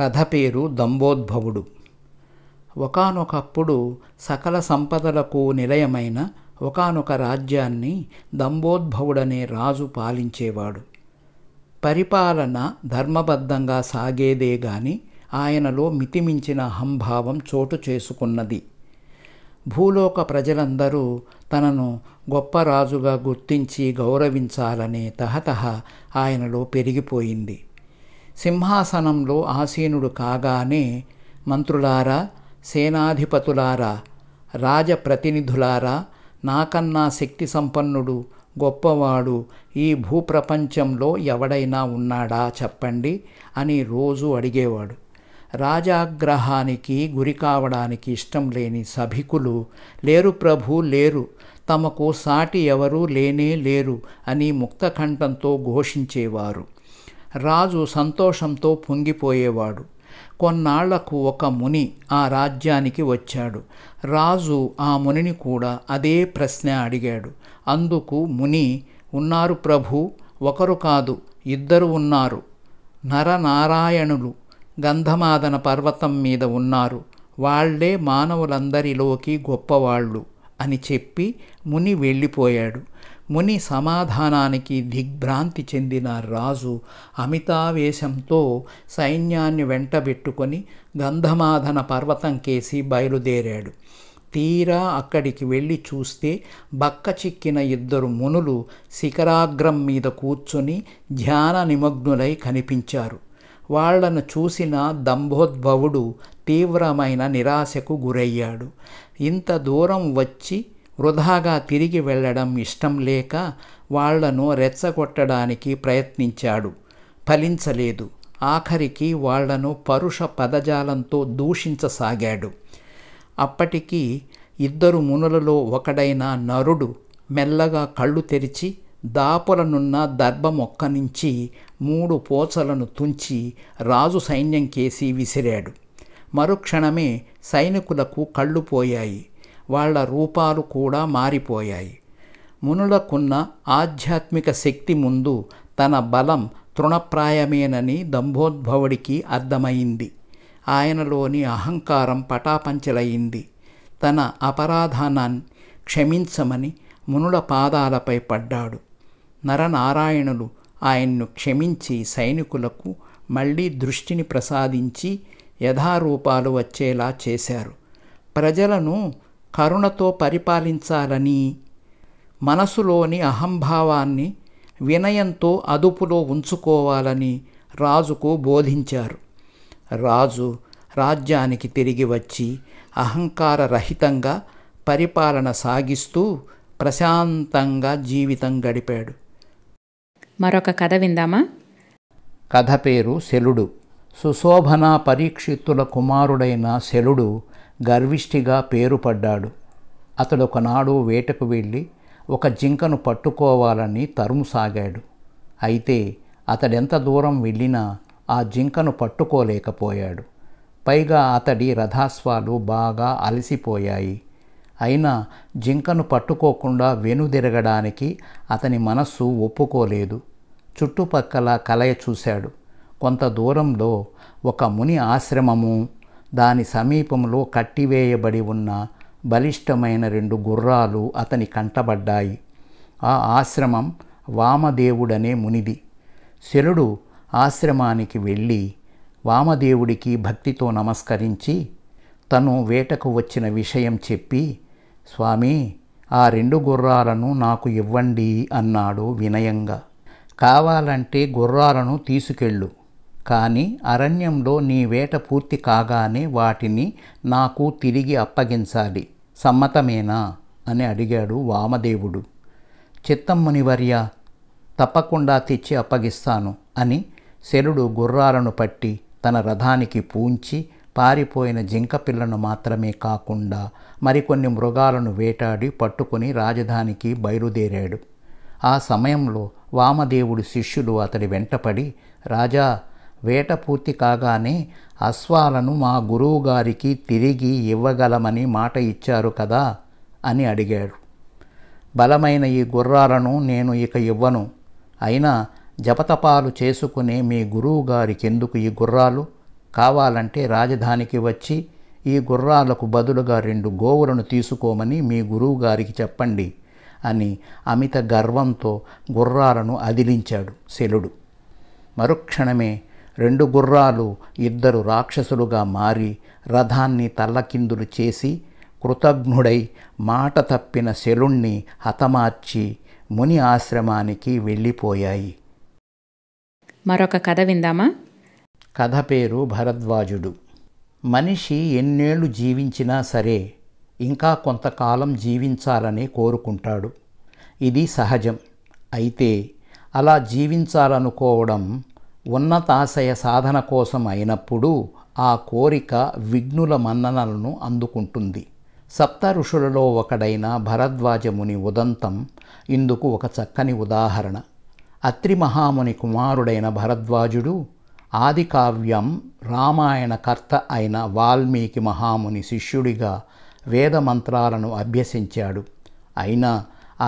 కథ పేరు దంబోద్భవుడు ఒకనొకప్పుడు సకల సంపదలకు నిలయమైన ఒకనొక రాజ్యాన్ని దంబోద్భవుడనే రాజు పాలించేవాడు పరిపాలన ధర్మబద్ధంగా సాగేదే గాని ఆయనలో మితిమించిన అహంభావం చోటు చేసుకున్నది భూలోక ప్రజలందరూ తనను గొప్ప రాజుగా గుర్తించి గౌరవించాలనే తహతహ ఆయనలో పెరిగిపోయింది సింహాసనంలో ఆసీనుడు కాగానే మంత్రులారా సేనాధిపతులారా రాజప్రతినిధులారా నాకన్నా శక్తి సంపన్నుడు గొప్పవాడు ఈ భూప్రపంచంలో ఎవడైనా ఉన్నాడా చెప్పండి అని రోజు అడిగేవాడు రాజాగ్రహానికి గురి కావడానికి ఇష్టం లేని సభికులు లేరు ప్రభు లేరు తమకు సాటి ఎవరూ లేనే లేరు అని ముక్తకంఠంతో ఘోషించేవారు రాజు సంతోషంతో పొంగిపోయేవాడు కొన్నాళ్లకు ఒక ముని ఆ రాజ్యానికి వచ్చాడు రాజు ఆ మునిని కూడా అదే ప్రశ్న అడిగాడు అందుకు ముని ఉన్నారు ప్రభు ఒకరు కాదు ఇద్దరు ఉన్నారు నరనారాయణులు గంధమాదన పర్వతం మీద ఉన్నారు వాళ్లే మానవులందరిలోకి గొప్పవాళ్ళు అని చెప్పి ముని వెళ్ళిపోయాడు ముని సమాధానానికి దిగ్భ్రాంతి చెందిన రాజు అమితావేశంతో సైన్యాన్ని వెంటబెట్టుకొని గంధమాధన పర్వతం కేసి బయలుదేరాడు తీరా అక్కడికి వెళ్ళి చూస్తే బక్క చిక్కిన ఇద్దరు మునులు శిఖరాగ్రం మీద కూర్చుని ధ్యాన నిమగ్నులై కనిపించారు వాళ్లను చూసిన దంభోద్భవుడు తీవ్రమైన నిరాశకు గురయ్యాడు ఇంత దూరం వచ్చి వృధాగా తిరిగి వెళ్ళడం ఇష్టం లేక వాళ్లను రెచ్చగొట్టడానికి ప్రయత్నించాడు ఫలించలేదు ఆఖరికి వాళ్లను పరుష పదజాలంతో దూషించసాగాడు అప్పటికి ఇద్దరు మునులలో ఒకడైన నరుడు మెల్లగా కళ్ళు తెరిచి దాపులనున్న దర్భ మొక్క నుంచి మూడు పోచలను తుంచి రాజు సైన్యం కేసి విసిరాడు మరుక్షణమే సైనికులకు కళ్ళు పోయాయి వాళ్ళ రూపాలు కూడా మారిపోయాయి మునులకున్న ఆధ్యాత్మిక శక్తి ముందు తన బలం తృణప్రాయమేనని దంభోద్భవుడికి అర్థమైంది ఆయనలోని అహంకారం పటాపంచలయింది తన అపరాధానాన్ని క్షమించమని మునుల పాదాలపై పడ్డాడు నరనారాయణులు ఆయన్ను క్షమించి సైనికులకు మళ్ళీ దృష్టిని ప్రసాదించి యథారూపాలు వచ్చేలా చేశారు ప్రజలను కరుణతో పరిపాలించాలని మనసులోని అహంభావాన్ని వినయంతో అదుపులో ఉంచుకోవాలని రాజుకు బోధించారు రాజు రాజ్యానికి తిరిగి వచ్చి అహంకార రహితంగా పరిపాలన సాగిస్తూ ప్రశాంతంగా జీవితం గడిపాడు మరొక కథ విందామా కథ పేరు శలుడు సుశోభన పరీక్షిత్తుల కుమారుడైన శలుడు గర్విష్ఠిగా పేరుపడ్డాడు అతడు ఒకనాడు వేటకు వెళ్ళి ఒక జింకను పట్టుకోవాలని తరుముసాగాడు అయితే అతడెంత దూరం వెళ్ళినా ఆ జింకను పట్టుకోలేకపోయాడు పైగా అతడి రథాస్వాలు బాగా అలసిపోయాయి అయినా జింకను పట్టుకోకుండా వెనుదిరగడానికి అతని మనస్సు ఒప్పుకోలేదు చుట్టుపక్కల కలయ చూశాడు కొంత దూరంలో ఒక ముని ఆశ్రమము దాని సమీపంలో కట్టివేయబడి ఉన్న బలిష్టమైన రెండు గుర్రాలు అతని కంటబడ్డాయి ఆ ఆశ్రమం వామదేవుడనే మునిది శరుడు ఆశ్రమానికి వెళ్ళి వామదేవుడికి భక్తితో నమస్కరించి తను వేటకు వచ్చిన విషయం చెప్పి స్వామి ఆ రెండు గుర్రాలను నాకు ఇవ్వండి అన్నాడు వినయంగా కావాలంటే గుర్రాలను తీసుకెళ్ళు కానీ అరణ్యంలో నీ వేట పూర్తి కాగానే వాటిని నాకు తిరిగి అప్పగించాలి సమ్మతమేనా అని అడిగాడు వామదేవుడు చిత్తం మునివర్య తప్పకుండా తెచ్చి అప్పగిస్తాను అని శరుడు గుర్రాలను పట్టి తన రథానికి పూంచి పారిపోయిన జింకపిల్లను మాత్రమే కాకుండా మరికొన్ని మృగాలను వేటాడి పట్టుకుని రాజధానికి బయలుదేరాడు ఆ సమయంలో వామదేవుడి శిష్యులు అతడి వెంటపడి రాజా వేట పూర్తి కాగానే అశ్వాలను మా గురువుగారికి తిరిగి ఇవ్వగలమని మాట ఇచ్చారు కదా అని అడిగాడు బలమైన ఈ గుర్రాలను నేను ఇక ఇవ్వను అయినా జపతపాలు చేసుకునే మీ ఎందుకు ఈ గుర్రాలు కావాలంటే రాజధానికి వచ్చి ఈ గుర్రాలకు బదులుగా రెండు గోవులను తీసుకోమని మీ గురువుగారికి చెప్పండి అని అమిత గర్వంతో గుర్రాలను అదిలించాడు శలుడు మరుక్షణమే రెండు గుర్రాలు ఇద్దరు రాక్షసులుగా మారి రథాన్ని తల్లకిందులు చేసి కృతజ్ఞుడై మాట తప్పిన శలుణ్ణి హతమార్చి ముని ఆశ్రమానికి వెళ్ళిపోయాయి మరొక కథ విందామా కథ పేరు భరద్వాజుడు మనిషి ఎన్నేళ్ళు జీవించినా సరే ఇంకా కొంతకాలం జీవించాలని కోరుకుంటాడు ఇది సహజం అయితే అలా జీవించాలనుకోవడం ఉన్నతాశయ సాధన కోసం అయినప్పుడు ఆ కోరిక విఘ్నుల మన్ననలను అందుకుంటుంది సప్త ఋషులలో ఒకడైన భరద్వాజముని ఉదంతం ఇందుకు ఒక చక్కని ఉదాహరణ అత్రి మహాముని కుమారుడైన భరద్వాజుడు ఆదికావ్యం రామాయణ కర్త అయిన వాల్మీకి మహాముని శిష్యుడిగా వేదమంత్రాలను అభ్యసించాడు అయినా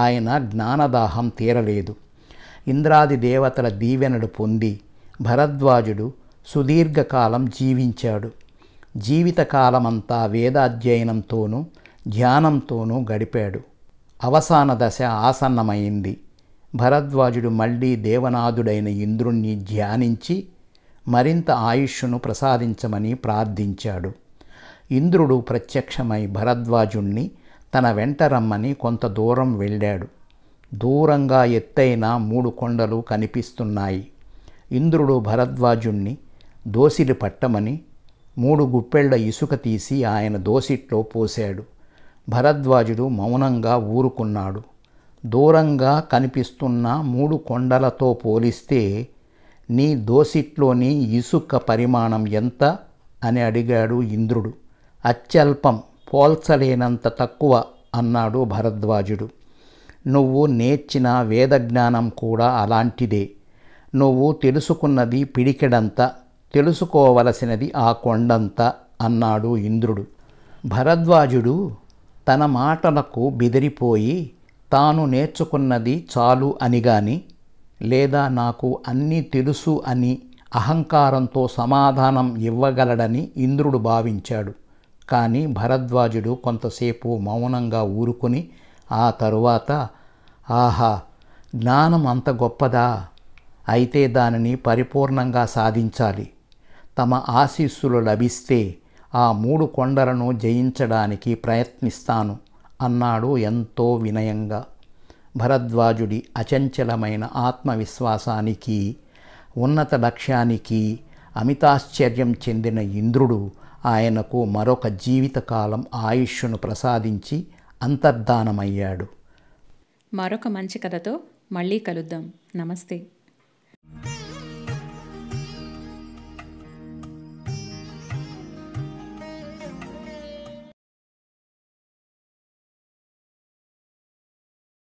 ఆయన జ్ఞానదాహం తీరలేదు ఇంద్రాది దేవతల దీవెనడు పొంది భరద్వాజుడు సుదీర్ఘకాలం జీవించాడు జీవితకాలమంతా వేదాధ్యయనంతోనూ ధ్యానంతోనూ గడిపాడు అవసాన దశ ఆసన్నమైంది భరద్వాజుడు మళ్ళీ దేవనాథుడైన ఇంద్రుణ్ణి ధ్యానించి మరింత ఆయుష్ను ప్రసాదించమని ప్రార్థించాడు ఇంద్రుడు ప్రత్యక్షమై భరద్వాజుణ్ణి తన వెంట రమ్మని కొంత దూరం వెళ్ళాడు దూరంగా ఎత్తైన మూడు కొండలు కనిపిస్తున్నాయి ఇంద్రుడు భరద్వాజుణ్ణి దోసిలి పట్టమని మూడు గుప్పెళ్ల ఇసుక తీసి ఆయన దోసిట్లో పోశాడు భరద్వాజుడు మౌనంగా ఊరుకున్నాడు దూరంగా కనిపిస్తున్న మూడు కొండలతో పోలిస్తే నీ దోసిట్లోని ఇసుక పరిమాణం ఎంత అని అడిగాడు ఇంద్రుడు అత్యల్పం పోల్చలేనంత తక్కువ అన్నాడు భరద్వాజుడు నువ్వు నేర్చిన వేదజ్ఞానం కూడా అలాంటిదే నువ్వు తెలుసుకున్నది పిడికెడంత తెలుసుకోవలసినది ఆ కొండంత అన్నాడు ఇంద్రుడు భరద్వాజుడు తన మాటలకు బెదిరిపోయి తాను నేర్చుకున్నది చాలు అని గాని లేదా నాకు అన్నీ తెలుసు అని అహంకారంతో సమాధానం ఇవ్వగలడని ఇంద్రుడు భావించాడు కానీ భరద్వాజుడు కొంతసేపు మౌనంగా ఊరుకుని ఆ తరువాత ఆహా జ్ఞానం అంత గొప్పదా అయితే దానిని పరిపూర్ణంగా సాధించాలి తమ ఆశీస్సులు లభిస్తే ఆ మూడు కొండలను జయించడానికి ప్రయత్నిస్తాను అన్నాడు ఎంతో వినయంగా భరద్వాజుడి అచంచలమైన ఆత్మవిశ్వాసానికి ఉన్నత లక్ష్యానికి అమితాశ్చర్యం చెందిన ఇంద్రుడు ఆయనకు మరొక జీవితకాలం ఆయుష్ను ప్రసాదించి అంతర్ధానమయ్యాడు మరొక మంచి కథతో మళ్ళీ కలుద్దాం నమస్తే Mm-hmm.